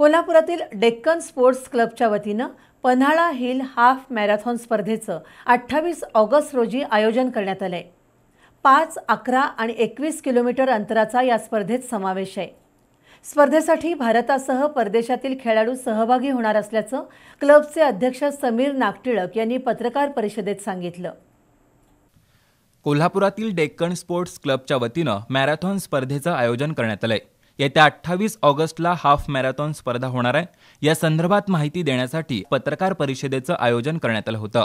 कोल्हापुरातील डेक्कन स्पोर्ट्स क्लबच्या वतीनं पन्हाळा हिल हाफ मॅरेथॉन स्पर्धेचं अठ्ठावीस ऑगस्ट रोजी आयोजन करण्यात आलं आहे पाच अकरा आणि एकवीस किलोमीटर अंतराचा या स्पर्धेत समावेश आहे स्पर्धेसाठी भारतासह परदेशातील खेळाडू सहभागी होणार असल्याचं क्लबचे अध्यक्ष समीर नागटिळक यांनी पत्रकार परिषदेत सांगितलं कोल्हापुरातील डेक्कन स्पोर्ट्स क्लबच्या वतीनं मॅरेथॉन स्पर्धेचं आयोजन करण्यात आलं आहे येत्या अठ्ठावीस ऑगस्टला हाफ मॅरेथॉन स्पर्धा होणार आहे या संदर्भात माहिती देण्यासाठी पत्रकार परिषदेचं आयोजन करण्यात आलं होतं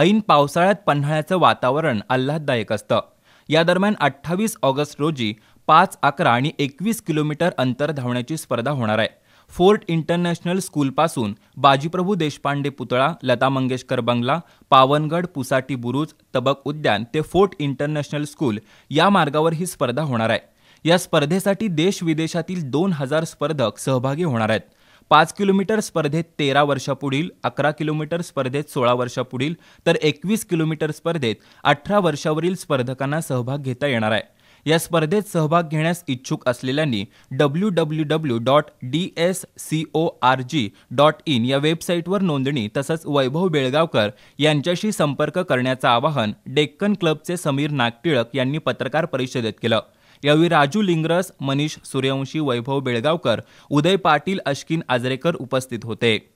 ऐन पावसाळ्यात पन्हाळ्याचं वातावरण आल्हाददायक असतं या दरम्यान अठ्ठावीस ऑगस्ट रोजी पाच अकरा आणि एकवीस किलोमीटर अंतर धावण्याची स्पर्धा होणार आहे फोर्ट इंटरनॅशनल स्कूलपासून बाजीप्रभू देशपांडे पुतळा लता मंगेशकर बंगला पावनगड पुसाटी बुरुज तबक उद्यान ते फोर्ट इंटरनॅशनल स्कूल या मार्गावर ही स्पर्धा होणार आहे या स्पर्धेसाठी देश विदेशातील दोन हजार स्पर्धक सहभागी होणार आहेत पाच किलोमीटर स्पर्धेत तेरा वर्षापुढील अकरा किलोमीटर स्पर्धेत सोळा वर्षापुढील तर एकवीस किलोमीटर स्पर्धेत अठरा वर्षावरील स्पर्धकांना सहभाग घेता येणार आहे या स्पर्धेत सहभाग घेण्यास इच्छुक असलेल्यांनी W W W dot D S C O R G dot in या वेबसाईटवर नोंदणी तसंच वैभव बेळगावकर यांच्याशी संपर्क करण्याचं आवाहन डेक्कन क्लबचे समीर नागटिळक यांनी पत्रकार परिषदेत केलं यावेळी राजू लिंगरस मनीष सूर्यवंशी वैभव बेळगावकर उदय पाटील अश्किन आजरेकर उपस्थित होते